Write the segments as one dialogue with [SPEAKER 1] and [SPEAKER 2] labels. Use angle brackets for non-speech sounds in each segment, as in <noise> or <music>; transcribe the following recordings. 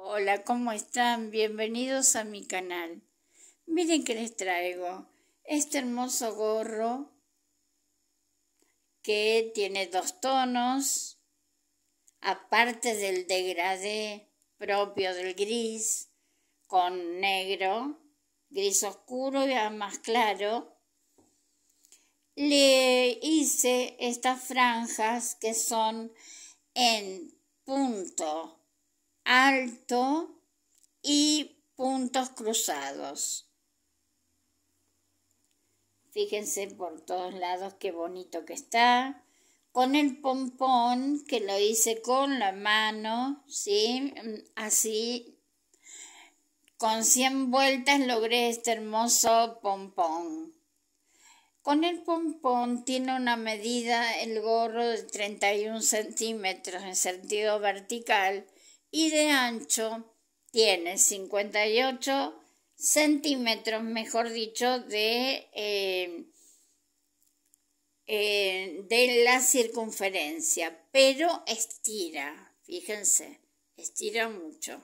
[SPEAKER 1] Hola, ¿cómo están? Bienvenidos a mi canal. Miren que les traigo este hermoso gorro que tiene dos tonos, aparte del degradé propio del gris con negro, gris oscuro y más claro. Le hice estas franjas que son en punto alto y puntos cruzados. Fíjense por todos lados qué bonito que está. Con el pompón que lo hice con la mano, ¿sí? Así, con 100 vueltas logré este hermoso pompón. Con el pompón tiene una medida el gorro de 31 centímetros en sentido vertical y de ancho tiene 58 centímetros, mejor dicho, de, eh, eh, de la circunferencia, pero estira, fíjense, estira mucho.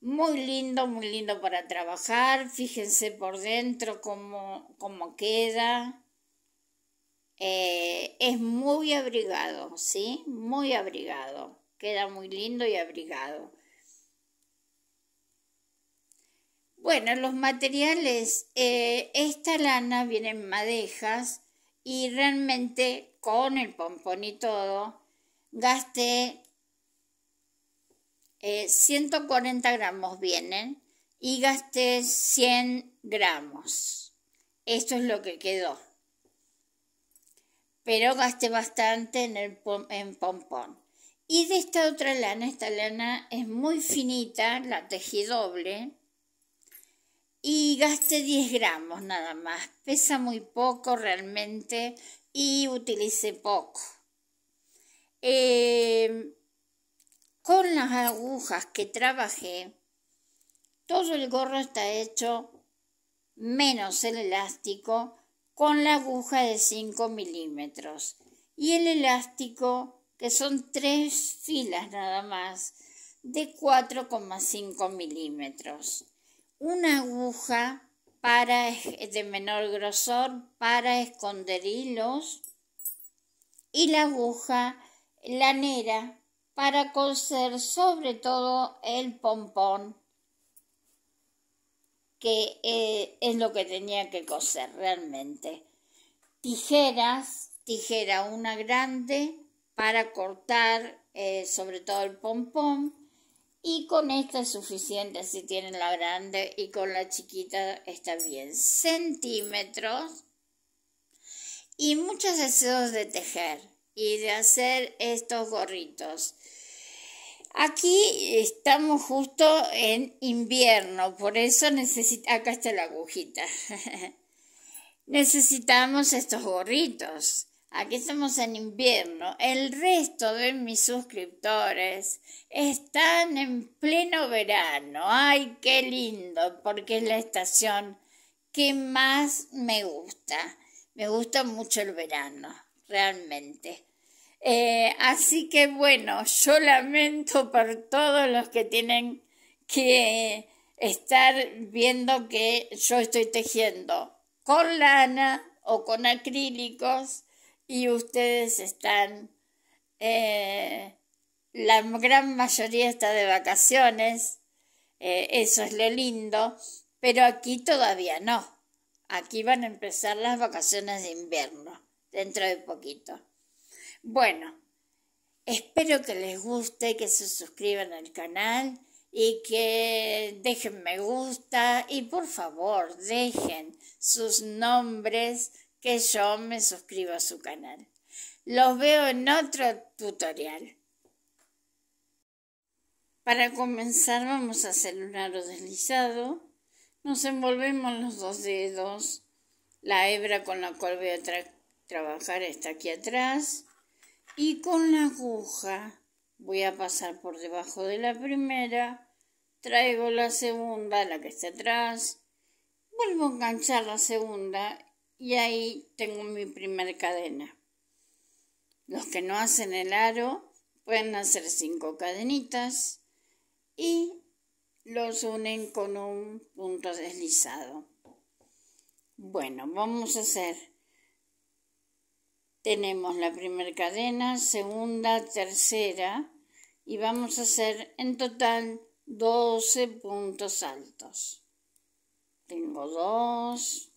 [SPEAKER 1] Muy lindo, muy lindo para trabajar. Fíjense por dentro cómo, cómo queda. Eh, es muy abrigado, ¿sí? Muy abrigado. Queda muy lindo y abrigado. Bueno, los materiales, eh, esta lana viene en madejas y realmente con el pompón y todo, gasté 140 eh, gramos vienen y gasté 100 gramos. Esto es lo que quedó. Pero gasté bastante en, el en pompón. Y de esta otra lana, esta lana es muy finita, la tejí doble. Y gaste 10 gramos nada más. Pesa muy poco realmente y utilicé poco. Em, con las agujas que trabajé, todo el gorro está hecho menos el elástico con la aguja de 5 milímetros. Y el elástico que son tres filas nada más, de 4,5 milímetros. Una aguja para, de menor grosor para esconder hilos y la aguja lanera para coser sobre todo el pompón que eh, es lo que tenía que coser realmente. Tijeras, tijera una grande, para cortar eh, sobre todo el pompón y con esta es suficiente si tienen la grande y con la chiquita está bien centímetros y muchos deseos de tejer y de hacer estos gorritos aquí estamos justo en invierno por eso necesita acá está la agujita <laughs> necesitamos estos gorritos aquí estamos en invierno, el resto de mis suscriptores están en pleno verano. ¡Ay, qué lindo! Porque es la estación que más me gusta. Me gusta mucho el verano, realmente. Eh, así que bueno, yo lamento por todos los que tienen que estar viendo que yo estoy tejiendo con lana o con acrílicos y ustedes están, eh, la gran mayoría está de vacaciones, eh, eso es lo lindo, pero aquí todavía no. Aquí van a empezar las vacaciones de invierno, dentro de poquito. Bueno, espero que les guste, que se suscriban al canal y que dejen me gusta y por favor dejen sus nombres yo me suscribo a su canal. Los veo en otro tutorial. Para comenzar vamos a hacer un aro deslizado. Nos envolvemos los dos dedos. La hebra con la cual voy a trabajar está aquí atrás. Y con la aguja voy a pasar por debajo de la primera. Traigo la segunda, la que está atrás. Vuelvo a enganchar la segunda y ahí tengo mi primer cadena. Los que no hacen el aro pueden hacer cinco cadenitas y los unen con un punto deslizado. Bueno, vamos a hacer. Tenemos la primera cadena, segunda, tercera y vamos a hacer en total 12 puntos altos. Tengo dos,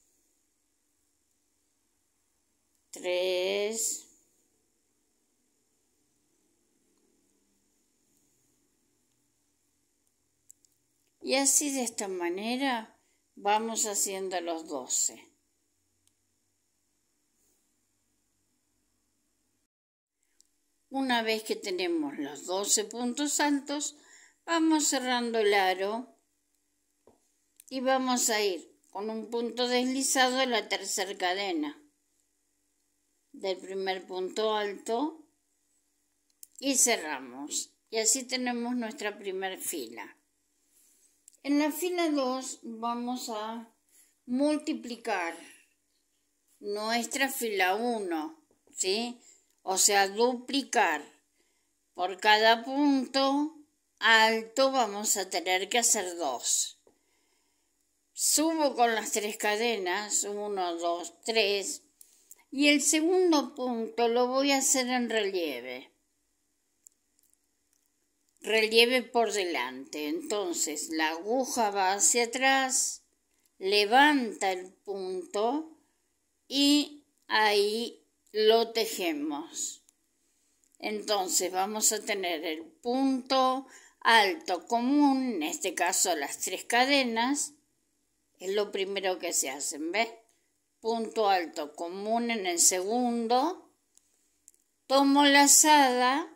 [SPEAKER 1] 3 y así de esta manera vamos haciendo los doce. Una vez que tenemos los 12 puntos altos, vamos cerrando el aro y vamos a ir con un punto deslizado en la tercera cadena del primer punto alto y cerramos. Y así tenemos nuestra primera fila. En la fila 2 vamos a multiplicar nuestra fila 1, ¿sí? O sea, duplicar. Por cada punto alto vamos a tener que hacer 2. Subo con las tres cadenas, 1, 2, 3, y el segundo punto lo voy a hacer en relieve. Relieve por delante. Entonces la aguja va hacia atrás, levanta el punto y ahí lo tejemos. Entonces vamos a tener el punto alto común, en este caso las tres cadenas, es lo primero que se hacen, ¿ves? punto alto común en el segundo, tomo lazada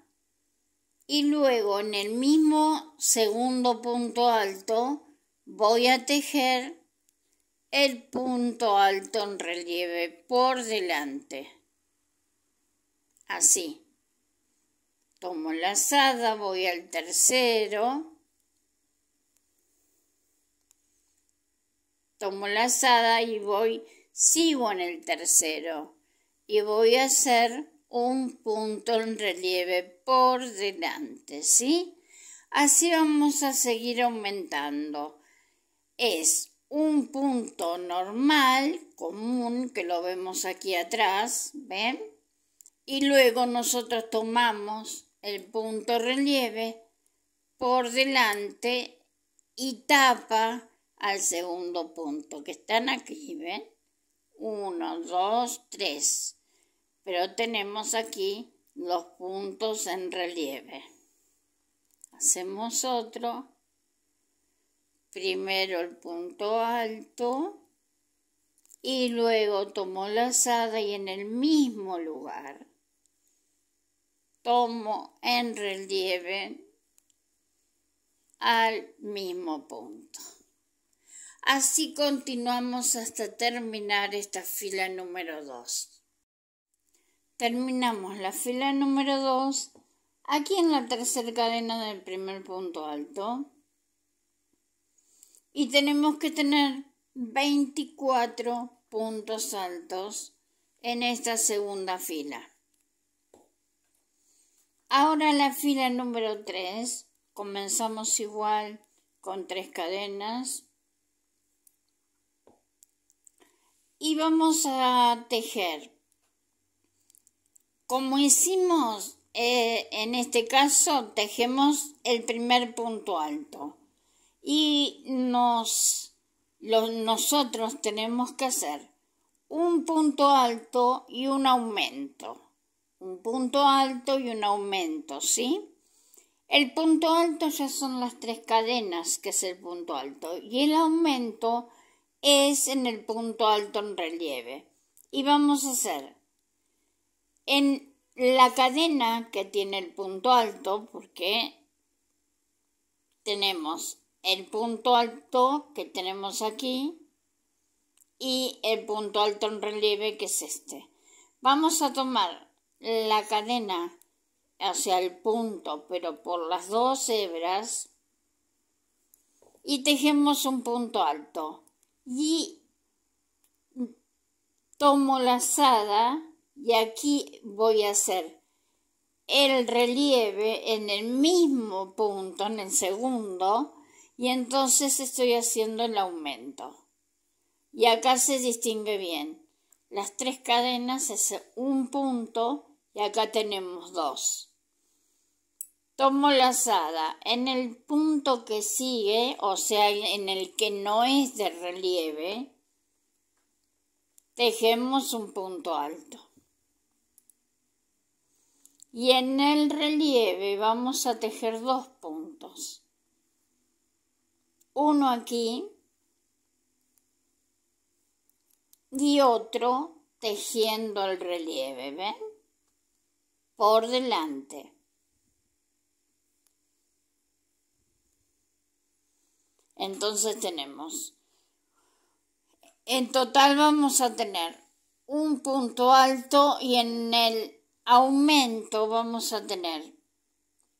[SPEAKER 1] y luego en el mismo segundo punto alto voy a tejer el punto alto en relieve por delante. Así. Tomo la lazada, voy al tercero. Tomo la lazada y voy sigo en el tercero y voy a hacer un punto en relieve por delante, ¿sí? Así vamos a seguir aumentando. Es un punto normal, común, que lo vemos aquí atrás, ¿ven? Y luego nosotros tomamos el punto relieve por delante y tapa al segundo punto, que están aquí, ¿ven? 1, 2, 3. Pero tenemos aquí los puntos en relieve. Hacemos otro. Primero el punto alto y luego tomo lazada y en el mismo lugar tomo en relieve al mismo punto. Así continuamos hasta terminar esta fila número 2. Terminamos la fila número 2 aquí en la tercera cadena del primer punto alto y tenemos que tener 24 puntos altos en esta segunda fila. Ahora la fila número 3, comenzamos igual con tres cadenas, y vamos a tejer. Como hicimos eh, en este caso, tejemos el primer punto alto y nos, nosotros tenemos que hacer un punto alto y un aumento. Un punto alto y un aumento, ¿sí? El punto alto ya son las tres cadenas, que es el punto alto, y el aumento es en el punto alto en relieve. Y vamos a hacer en la cadena que tiene el punto alto, porque tenemos el punto alto que tenemos aquí y el punto alto en relieve que es este. Vamos a tomar la cadena hacia el punto, pero por las dos hebras y tejemos un punto alto y tomo la lazada y aquí voy a hacer el relieve en el mismo punto, en el segundo, y entonces estoy haciendo el aumento. Y acá se distingue bien. Las tres cadenas es un punto y acá tenemos dos tomo la En el punto que sigue, o sea, en el que no es de relieve, tejemos un punto alto. Y en el relieve vamos a tejer dos puntos. Uno aquí y otro tejiendo el relieve, ¿ven? Por delante. Entonces tenemos, en total vamos a tener un punto alto y en el aumento vamos a tener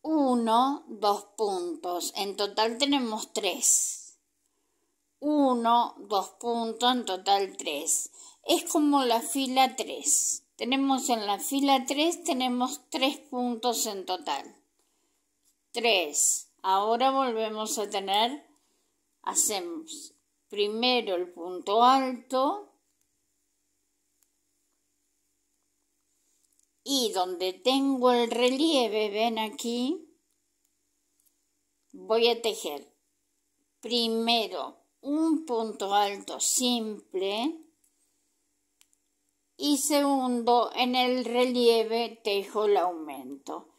[SPEAKER 1] uno, dos puntos. En total tenemos tres. Uno, dos puntos, en total tres. Es como la fila tres Tenemos en la fila 3, tenemos tres puntos en total. Tres. Ahora volvemos a tener hacemos primero el punto alto y donde tengo el relieve, ven aquí, voy a tejer primero un punto alto simple y segundo en el relieve tejo el aumento.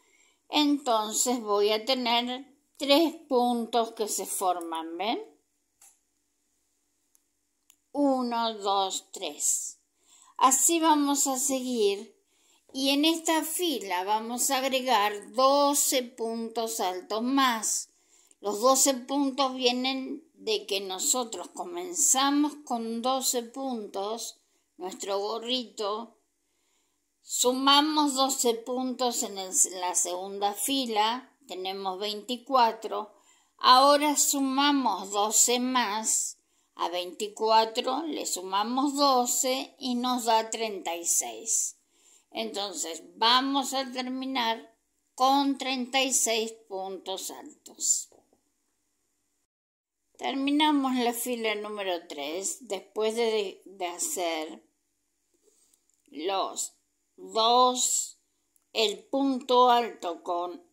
[SPEAKER 1] Entonces voy a tener tres puntos que se forman, ¿ven? 1, 2, 3. Así vamos a seguir y en esta fila vamos a agregar 12 puntos altos más. Los 12 puntos vienen de que nosotros comenzamos con 12 puntos, nuestro gorrito, sumamos 12 puntos en, la segunda fila, tenemos 24, ahora sumamos 12 más a 24 le sumamos 12 y nos da 36. Entonces vamos a terminar con 36 puntos altos. Terminamos la fila número 3 después de, hacer los dos, el punto alto con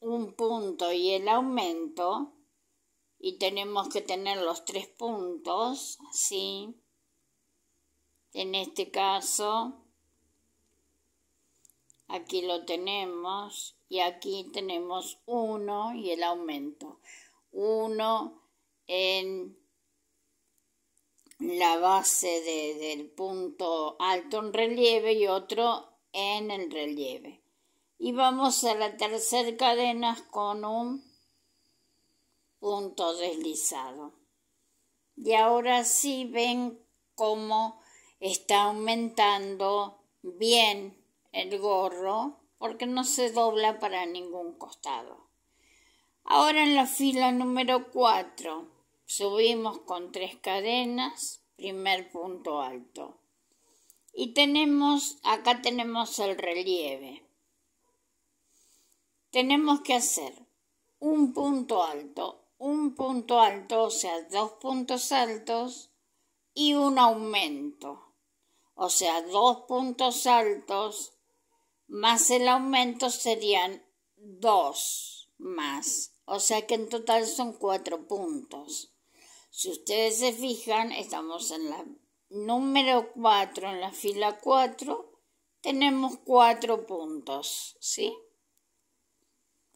[SPEAKER 1] un punto y el aumento y tenemos que tener los tres puntos, ¿sí? En este caso, aquí lo tenemos y aquí tenemos uno y el aumento. uno en la base del punto alto en relieve y otro en el relieve. Y vamos a la tercera cadena con un punto deslizado. Y ahora sí ven cómo está aumentando bien el gorro porque no se dobla para ningún costado. Ahora en la fila número 4 subimos con tres cadenas, primer punto alto. Y tenemos, acá tenemos el relieve. Tenemos que hacer un punto alto un punto alto, o sea, dos puntos altos y un aumento. O sea, dos puntos altos más el aumento serían dos más. O sea que en total son cuatro puntos. Si ustedes se fijan, estamos en la número cuatro en la fila cuatro tenemos cuatro puntos, ¿sí?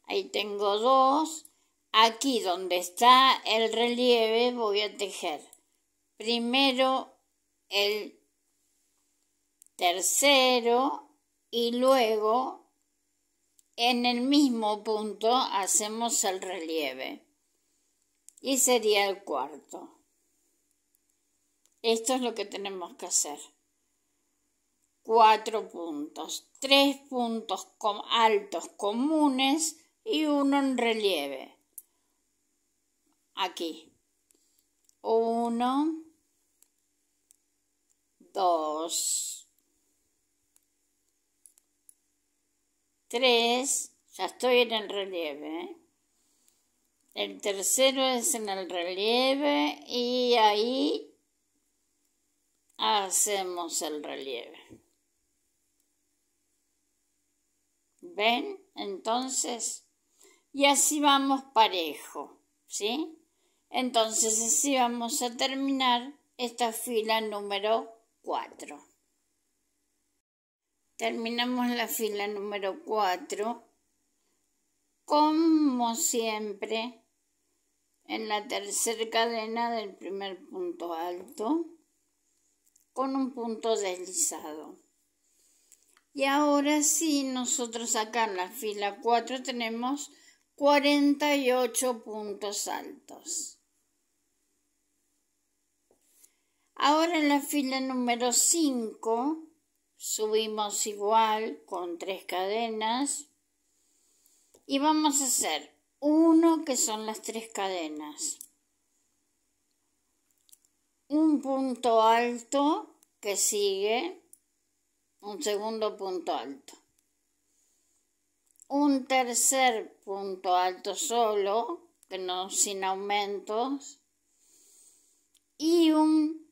[SPEAKER 1] Ahí tengo dos Aquí donde está el relieve voy a tejer primero el tercero y luego en el mismo punto hacemos el relieve y sería el cuarto. Esto es lo que tenemos que hacer. Cuatro puntos, tres puntos altos comunes y uno en relieve aquí. Uno, dos, tres, ya estoy en el relieve. El tercero es en el relieve y ahí hacemos el relieve. ¿Ven? Entonces, y así vamos parejo, ¿sí? Entonces así vamos a terminar esta fila número 4. Terminamos la fila número 4. Como siempre, en la tercera cadena del primer punto alto, con un punto deslizado. Y ahora sí, nosotros acá en la fila 4 tenemos 48 puntos altos. Ahora en la fila número 5 subimos igual con tres cadenas y vamos a hacer uno que son las tres cadenas. Un punto alto que sigue un segundo punto alto. Un tercer punto alto solo, que no sin aumentos. Y un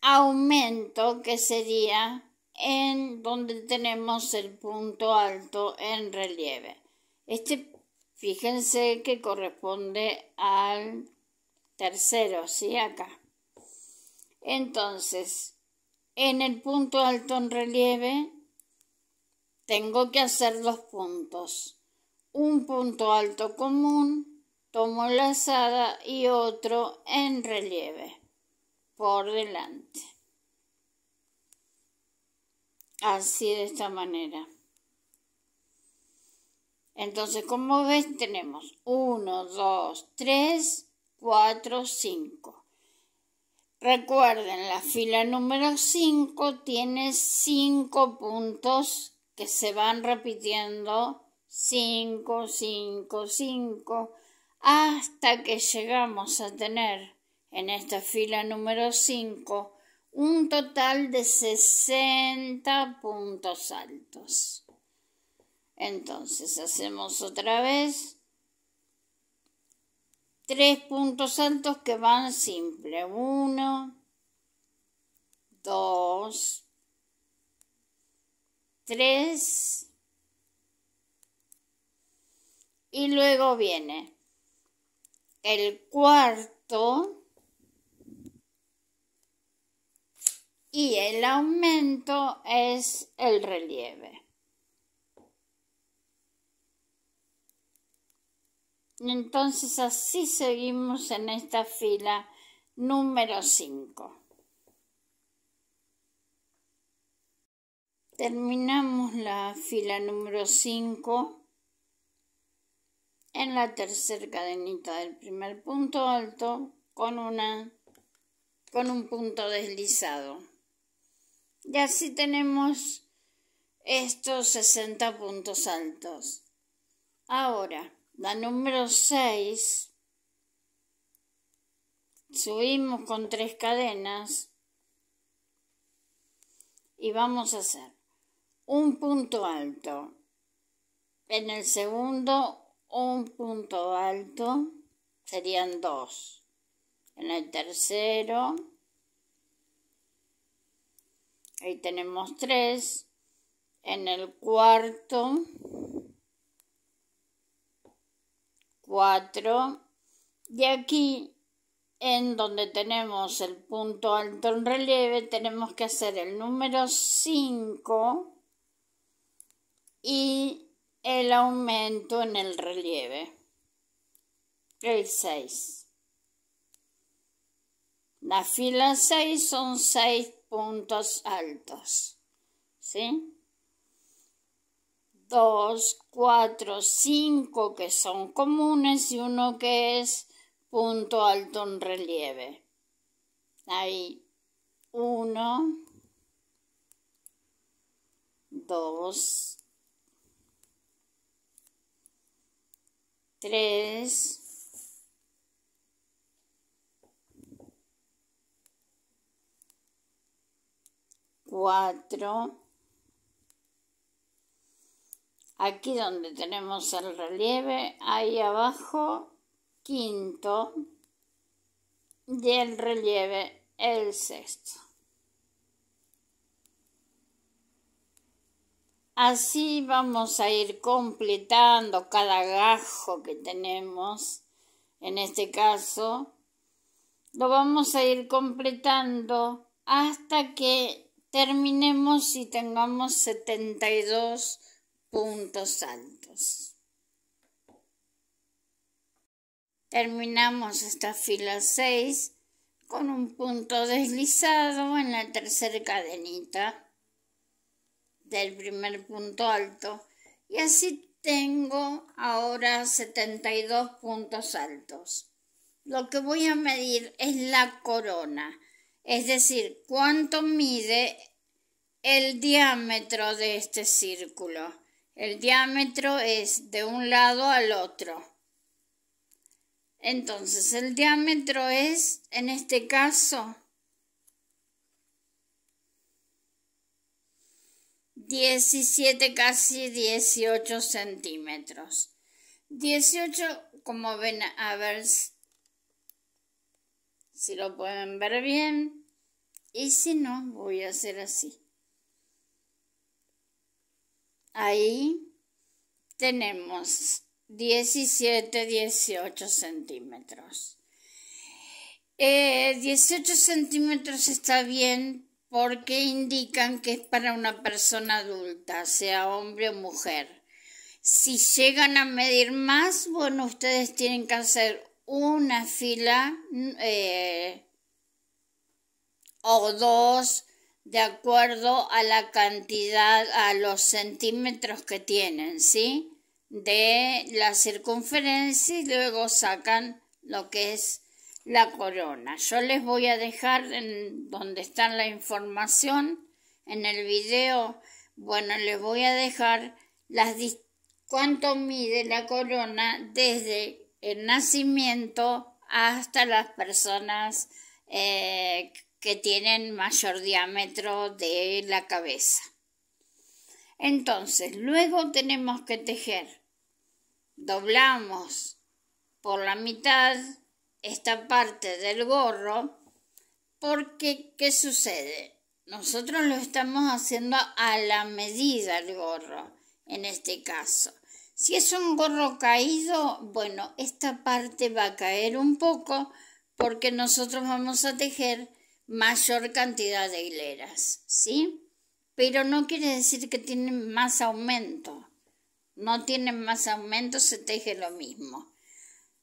[SPEAKER 1] aumento que sería en donde tenemos el punto alto en relieve. Este, fíjense que corresponde al tercero, ¿sí? Acá. Entonces, en el punto alto en relieve, tengo que hacer dos puntos. Un punto alto común, tomo lazada y otro en relieve por delante. Así de esta manera. Entonces, como ves, tenemos 1, 2, 3, 4, 5. Recuerden, la fila número 5 tiene 5 puntos que se van repitiendo 5, 5, 5, hasta que llegamos a tener en esta fila número 5 un total de 60 puntos altos. Entonces hacemos otra vez tres puntos altos que van simple. 1 2 3 Y luego viene el cuarto y el aumento es el relieve. Entonces así seguimos en esta fila número 5. Terminamos la fila número 5 en la tercera cadenita del primer punto alto con una con un punto deslizado. Y así tenemos estos 60 puntos altos. Ahora, la número 6, subimos con tres cadenas y vamos a hacer un punto alto. En el segundo, un punto alto, serían dos. En el tercero, Ahí tenemos 3 En el cuarto, 4 Y aquí, en donde tenemos el punto alto en relieve, tenemos que hacer el número 5 y el aumento en el relieve. El 6. La fila 6 son 6 puntos altos. ¿Sí? Dos, cuatro, cinco que son comunes y uno que es punto alto en relieve. Ahí uno, dos, tres, 4. Aquí donde tenemos el relieve, ahí abajo, quinto. Y el relieve, el sexto. Así vamos a ir completando cada gajo que tenemos. En este caso, lo vamos a ir completando hasta que terminemos y tengamos 72 puntos altos. Terminamos esta fila 6 con un punto deslizado en la tercera cadenita del primer punto alto y así tengo ahora 72 puntos altos. Lo que voy a medir es la corona es decir, cuánto mide el diámetro de este círculo. El diámetro es de un lado al otro. Entonces, el diámetro es, en este caso, 17, casi 18 centímetros. 18, como ven, a ver si lo pueden ver bien. Y si no, voy a hacer así. Ahí tenemos 17, 18 centímetros. 18 eh, centímetros está bien porque indican que es para una persona adulta, sea hombre o mujer. Si llegan a medir más, bueno, ustedes tienen que hacer una fila eh, o dos de acuerdo a la cantidad, a los centímetros que tienen, ¿sí? De la circunferencia y luego sacan lo que es la corona. Yo les voy a dejar en donde está la información en el video. Bueno, les voy a dejar las cuánto mide la corona desde el nacimiento hasta las personas eh, que tienen mayor diámetro de la cabeza. Entonces, luego tenemos que tejer. Doblamos por la mitad esta parte del gorro porque, ¿qué sucede? Nosotros lo estamos haciendo a la medida del gorro, en este caso. Si es un gorro caído, bueno, esta parte va a caer un poco porque nosotros vamos a tejer mayor cantidad de hileras, ¿sí? Pero no quiere decir que tienen más aumento. No tienen más aumento, se teje lo mismo.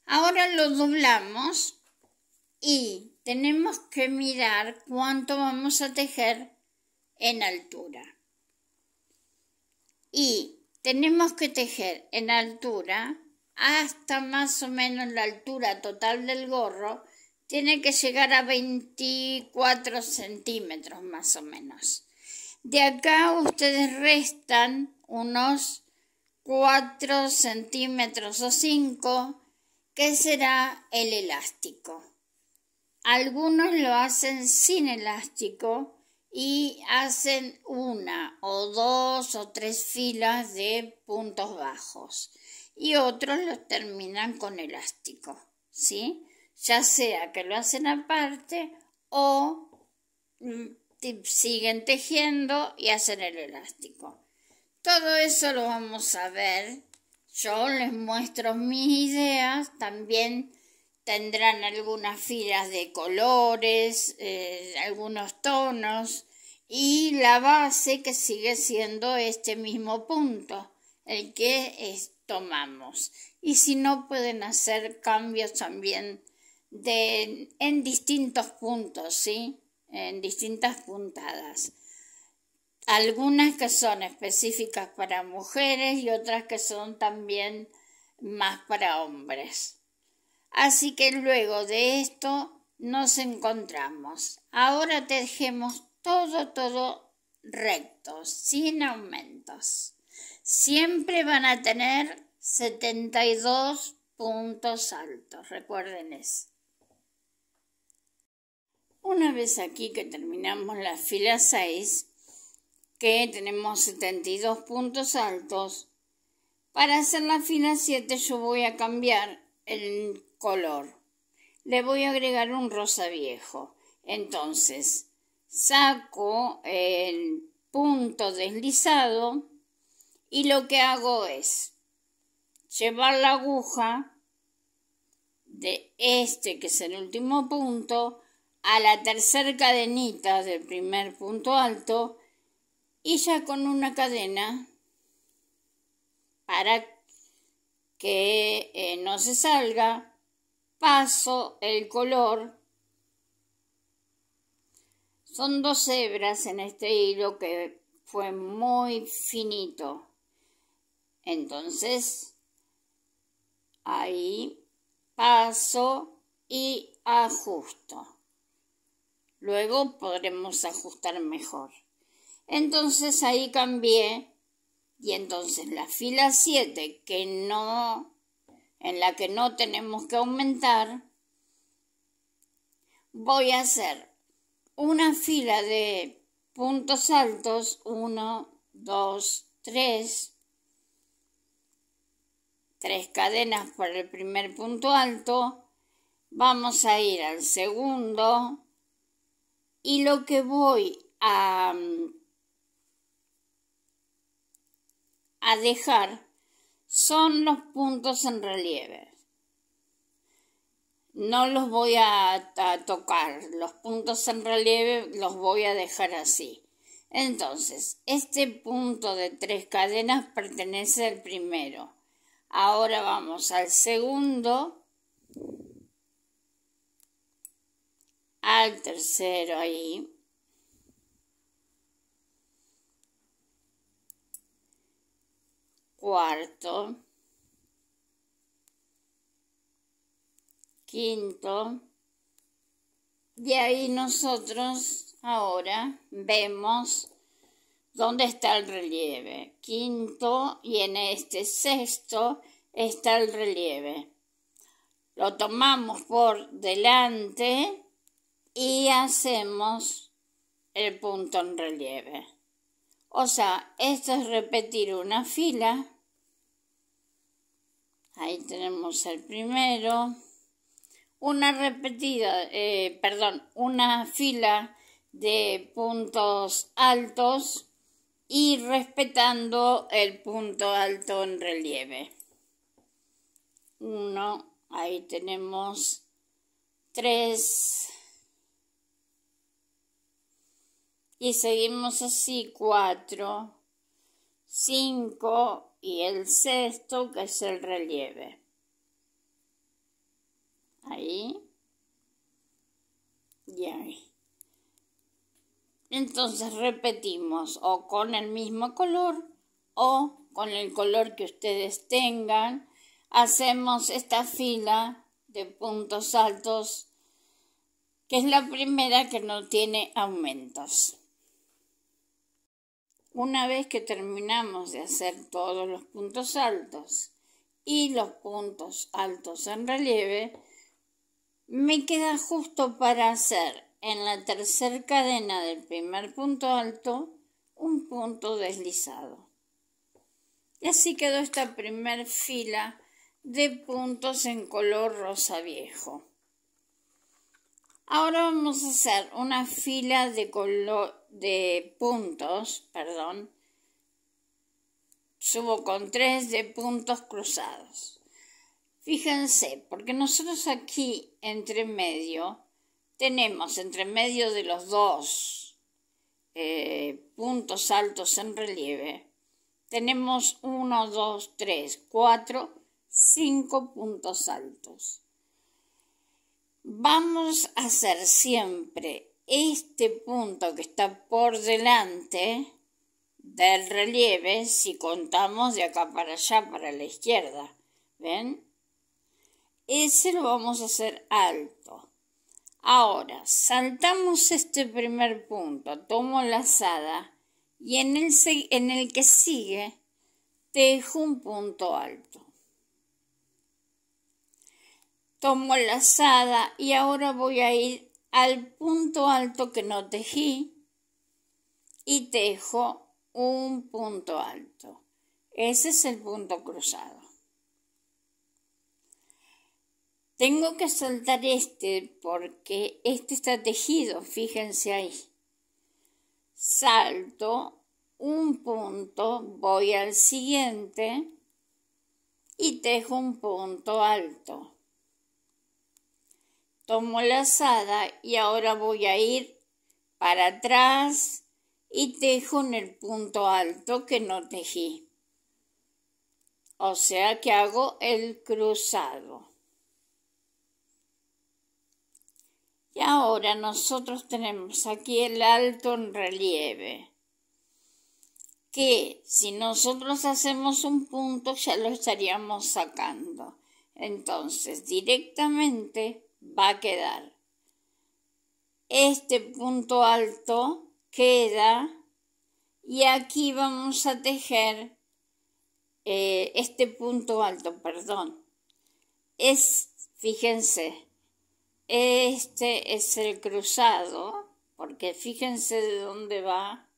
[SPEAKER 1] Ahora lo doblamos y tenemos que mirar cuánto vamos a tejer en altura. Y tenemos que tejer en altura hasta más o menos la altura total del gorro tiene que llegar a 24 centímetros más o menos. De acá ustedes restan unos 4 centímetros o 5, que será el elástico. Algunos lo hacen sin elástico y hacen una o dos o tres filas de puntos bajos y otros los terminan con elástico, ¿sí? ya sea que lo hacen aparte o mm, siguen tejiendo y hacen el elástico. Todo eso lo vamos a ver. Yo les muestro mis ideas. También tendrán algunas filas de colores, eh, algunos tonos y la base que sigue siendo este mismo punto, el que tomamos. Y si no, pueden hacer cambios también en distintos puntos, ¿sí? En distintas puntadas. Algunas que son específicas para mujeres y otras que son también más para hombres. Así que luego de esto nos encontramos. Ahora dejemos todo, todo recto, sin aumentos. Siempre van a tener 72 puntos altos, recuerden eso. Una vez aquí que terminamos la fila 6, que tenemos 72 puntos altos, para hacer la fila 7 yo voy a cambiar el color. Le voy a agregar un rosa viejo. Entonces, saco el punto deslizado y lo que hago es llevar la aguja de este que es el último punto a la tercera cadenita del primer punto alto y ya con una cadena para que eh, no se salga paso el color son dos hebras en este hilo que fue muy finito entonces ahí paso y ajusto Luego podremos ajustar mejor. Entonces ahí cambié y entonces la fila 7 que no en la que no tenemos que aumentar voy a hacer una fila de puntos altos 1 2 3 tres cadenas por el primer punto alto vamos a ir al segundo y lo que voy a, mm, a dejar son los puntos en relieve. No los voy a, a tocar, los puntos en relieve los voy a dejar así. Entonces, este punto de tres cadenas pertenece al primero. Ahora vamos al segundo al tercero ahí. Cuarto. Quinto. Y ahí nosotros ahora vemos dónde está el relieve. Quinto y en este sexto está el relieve. Lo tomamos por delante y hacemos el punto en relieve. O sea, esto es repetir una fila. Ahí tenemos el primero. Una repetida, eh, perdón, una fila de puntos altos y respetando el punto alto en relieve. Uno, ahí tenemos tres y seguimos así cuatro, cinco y el sexto que es el relieve. Ahí y ahí. Entonces repetimos o con el mismo color o con el color que ustedes tengan. Hacemos esta fila de puntos altos que es la primera que no tiene aumentos. Una vez que terminamos de hacer todos los puntos altos y los puntos altos en relieve, me queda justo para hacer en la tercera cadena del primer punto alto un punto deslizado. Y así quedó esta primera fila de puntos en color rosa viejo. Ahora vamos a hacer una fila de color de puntos, perdón, subo con 3 de puntos cruzados. Fíjense, porque nosotros aquí entre medio tenemos entre medio de los dos eh, puntos altos en relieve, tenemos 1, 2, 3, 4, 5 puntos altos. Vamos a hacer siempre este punto que está por delante del relieve si contamos de acá para allá, para la izquierda. ¿Ven? Ese lo vamos a hacer alto. Ahora, saltamos este primer punto, tomo lazada y en el, en el que sigue dejo un punto alto. Tomo lazada y ahora voy a ir al punto alto que no tejí y tejo un punto alto. Ese es el punto cruzado. Tengo que saltar este porque este está tejido, fíjense ahí. Salto un punto, voy al siguiente y tejo un punto alto. Tomo la asada y ahora voy a ir para atrás y tejo en el punto alto que no tejí. O sea que hago el cruzado. Y ahora nosotros tenemos aquí el alto en relieve que si nosotros hacemos un punto ya lo estaríamos sacando. Entonces, directamente va a quedar. Este punto alto queda y aquí vamos a tejer eh, este punto alto, perdón. Es, fíjense, este es el cruzado, porque fíjense de dónde va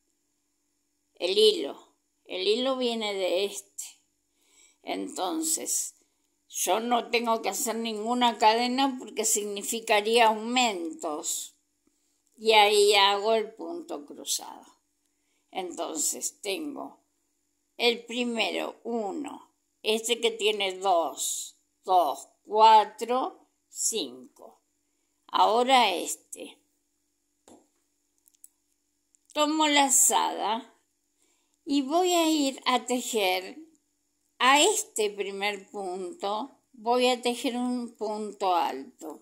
[SPEAKER 1] el hilo. El hilo viene de este. Entonces, yo no tengo que hacer ninguna cadena porque significaría aumentos. Y ahí hago el punto cruzado. Entonces tengo el primero, uno. este que tiene dos, dos, cuatro, cinco. Ahora este. Tomo la asada y voy a ir a tejer a este primer punto voy a tejer un punto alto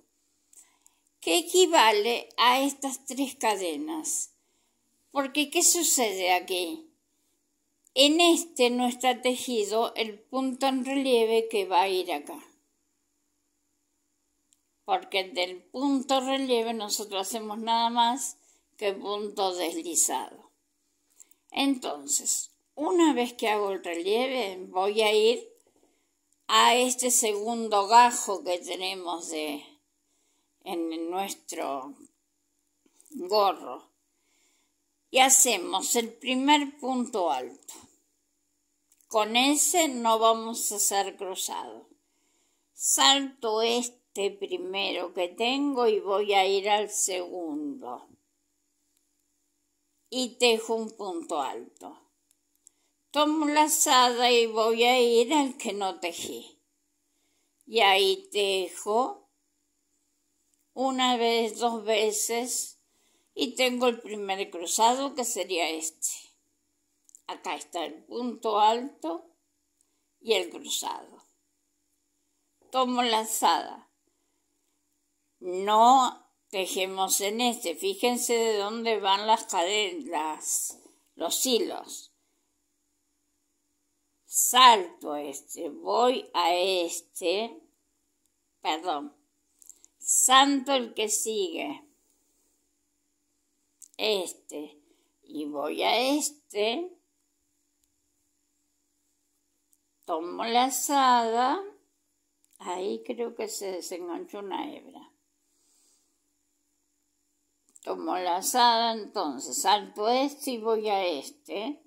[SPEAKER 1] que equivale a estas tres cadenas. Porque ¿qué sucede aquí? En este no está tejido el punto en relieve que va a ir acá. Porque del punto relieve nosotros hacemos nada más que punto deslizado. Entonces, una vez que hago el relieve, voy a ir a este segundo gajo que tenemos de, en nuestro gorro. Y hacemos el primer punto alto. Con ese no vamos a hacer cruzado. Salto este primero que tengo y voy a ir al segundo. Y tejo un punto alto tomo lazada y voy a ir al que no tejí. Y ahí tejo una vez, dos veces, y tengo el primer cruzado que sería este. Acá está el punto alto y el cruzado. Tomo la lazada. No tejemos en este. Fíjense de dónde van las cadenas, los hilos salto este, voy a este, perdón, salto el que sigue, este, y voy a este, tomo la asada, ahí creo que se desenganchó una hebra. Tomo la asada, entonces salto este y voy a este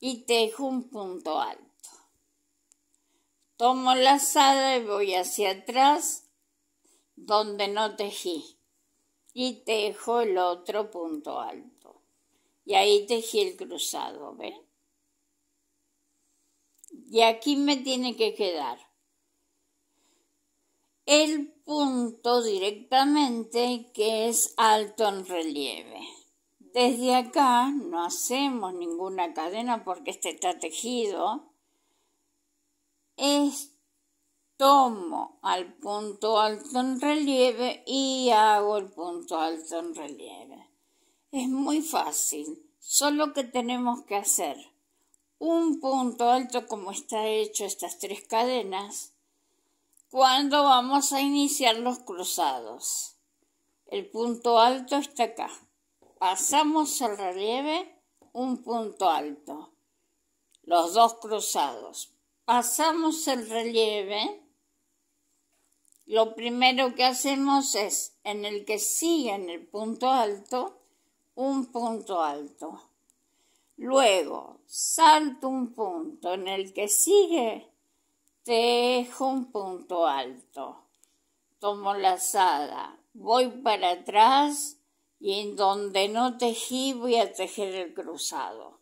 [SPEAKER 1] y tejo un punto alto. Tomo la lazada y voy hacia atrás donde no tejí y tejo el otro punto alto. Y ahí tejí el cruzado, ¿ven? Y aquí me tiene que quedar el punto directamente que es alto en relieve. Desde acá no hacemos ninguna cadena porque este está tejido. Es, tomo al punto alto en relieve y hago el punto alto en relieve. Es muy fácil, solo que tenemos que hacer un punto alto como está hecho estas tres cadenas cuando vamos a iniciar los cruzados. El punto alto está acá. Pasamos el relieve, un punto alto. Los dos cruzados. Pasamos el relieve. Lo primero que hacemos es, en el que sigue en el punto alto, un punto alto. Luego salto un punto en el que sigue, tejo un punto alto. Tomo la lazada, voy para atrás y en donde no tejí voy a tejer el cruzado.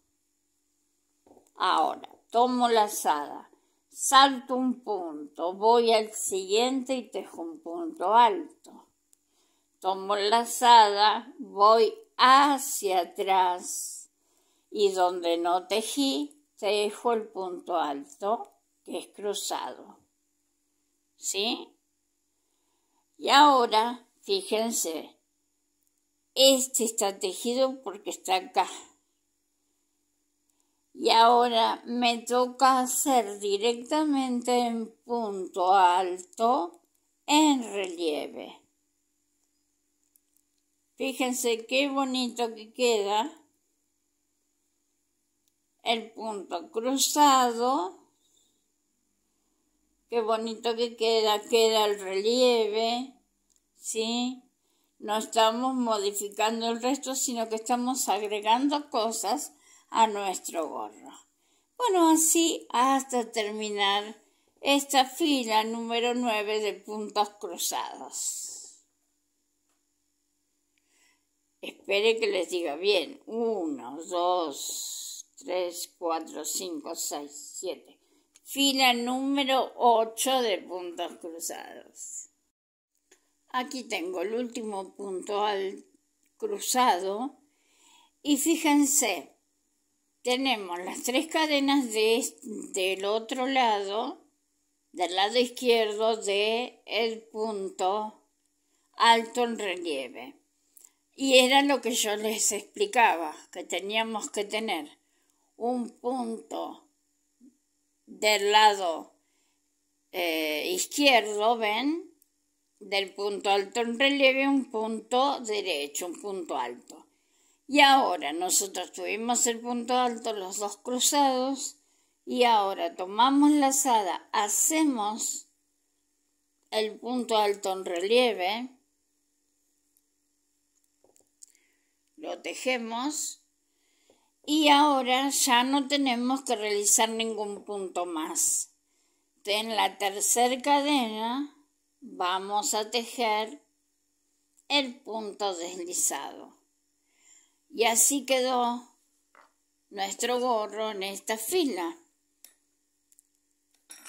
[SPEAKER 1] Ahora, tomo la lazada, salto un punto, voy al siguiente y tejo un punto alto. Tomo la lazada, voy hacia atrás y donde no tejí, tejo el punto alto, que es cruzado. ¿Sí? Y ahora, fíjense, este está tejido porque está acá. Y ahora me toca hacer directamente en punto alto en relieve. Fíjense qué bonito que queda el punto cruzado. Qué bonito que queda, queda el relieve, ¿sí? No estamos modificando el resto, sino que estamos agregando cosas a nuestro gorro. Bueno, así hasta terminar esta fila número 9 de puntos cruzados. Espere que les diga bien. 1, 2, 3, 4, 5, 6, 7. Fila número 8 de puntos cruzados. Aquí tengo el último punto al cruzado. Y fíjense, tenemos las tres cadenas del otro lado, del lado izquierdo del el punto alto en relieve. Y era lo que yo les explicaba, que teníamos que tener un punto del lado eh, izquierdo, ¿ven? del punto alto en relieve un punto derecho, un punto alto. Y ahora nosotros tuvimos el punto alto, los dos cruzados, y ahora tomamos la lazada, hacemos el punto alto en relieve, lo tejemos, y ahora ya no tenemos que realizar ningún punto más. En la tercera cadena vamos a tejer el punto deslizado. Y así quedó nuestro gorro en esta fila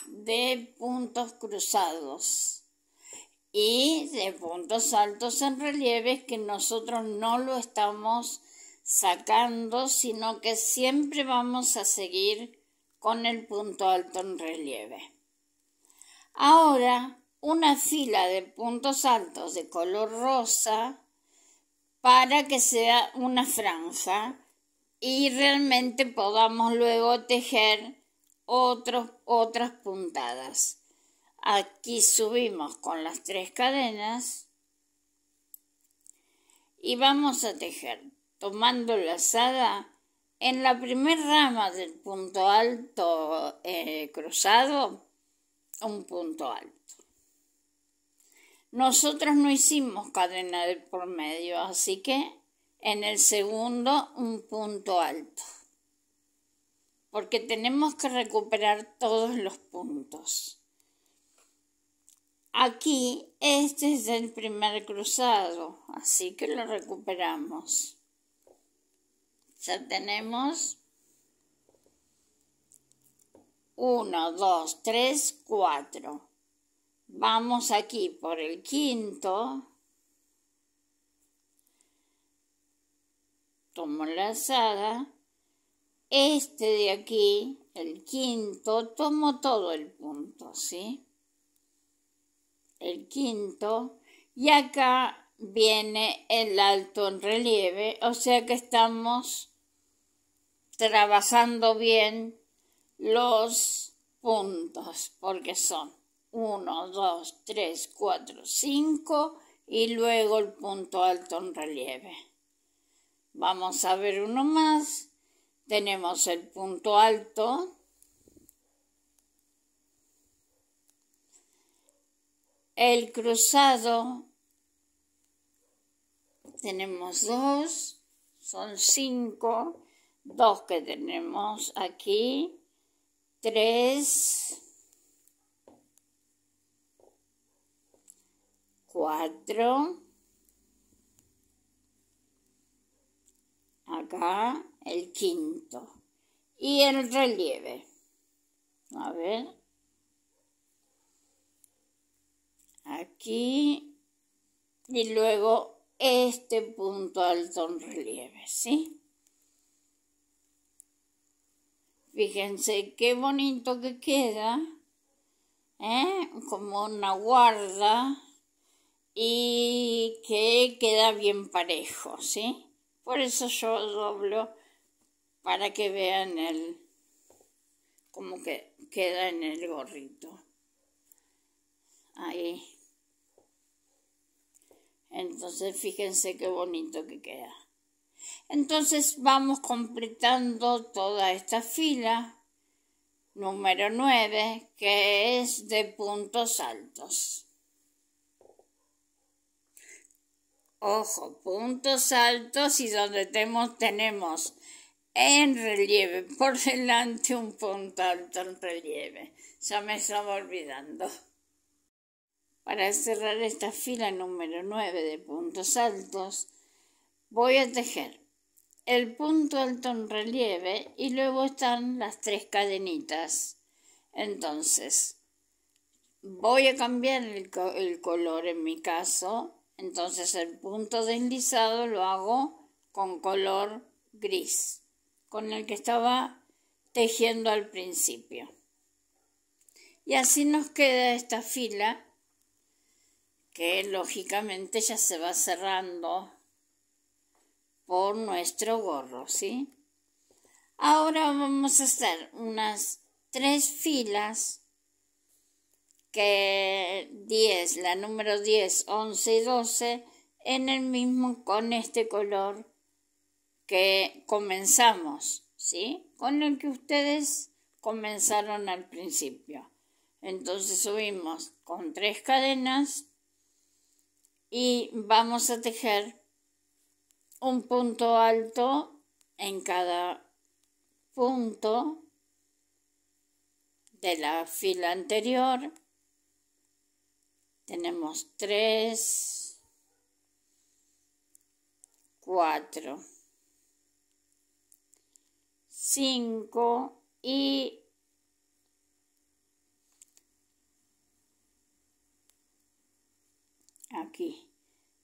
[SPEAKER 1] de puntos cruzados y de puntos altos en relieve que nosotros no lo estamos sacando, sino que siempre vamos a seguir con el punto alto en relieve. Ahora una fila de puntos altos de color rosa para que sea una franja y realmente podamos luego tejer otros, otras puntadas. Aquí subimos con las tres cadenas y vamos a tejer tomando la lazada en la primera rama del punto alto eh, cruzado un punto alto nosotros no hicimos cadena de por medio, así que en el segundo un punto alto, porque tenemos que recuperar todos los puntos. Aquí este es el primer cruzado, así que lo recuperamos. Ya tenemos 1, 2, tres, cuatro... Vamos aquí por el quinto. Tomo la saga. Este de aquí, el quinto, tomo todo el punto, ¿sí? El quinto. Y acá viene el alto en relieve, o sea que estamos trabajando bien los puntos, porque son 1, dos, tres, cuatro, cinco. y luego el punto alto en relieve. Vamos a ver uno más. Tenemos el punto alto. El cruzado. Tenemos dos. Son cinco. Dos que tenemos aquí. Tres. Cuatro. Acá el quinto. Y el relieve. A ver. Aquí. Y luego este punto alto en relieve, ¿sí? Fíjense qué bonito que queda. ¿eh? Como una guarda y que queda bien parejo, ¿sí? Por eso yo doblo para que vean el como que queda en el gorrito. Ahí. Entonces fíjense qué bonito que queda. Entonces vamos completando toda esta fila número 9 que es de puntos altos. ojo, puntos altos y donde tenemos, tenemos en relieve, por <laughs> delante un punto alto en relieve. Ya me estaba olvidando. Para cerrar esta fila número 9 de puntos altos, voy a tejer el punto alto en relieve y luego están las tres cadenitas. Entonces, voy a cambiar el color en mi caso entonces el punto deslizado lo hago con color gris, con el que estaba tejiendo al principio. Y así nos queda esta fila que lógicamente ya se va cerrando por nuestro gorro, ¿sí? Ahora vamos a hacer unas tres filas que 10, la número 10, 11 y 12 en el mismo con este color que comenzamos, ¿sí? Con el que ustedes comenzaron al principio. Entonces subimos con tres cadenas y vamos a tejer un punto alto en cada punto de la fila anterior tenemos 3, 4, 5 y aquí.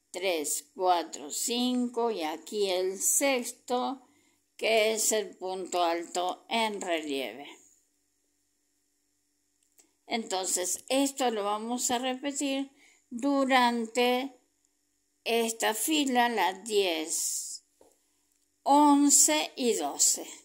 [SPEAKER 1] 3, 4, 5 y aquí el sexto que es el punto alto en relieve. Entonces, esto lo vamos a repetir durante esta fila, las diez, once y doce.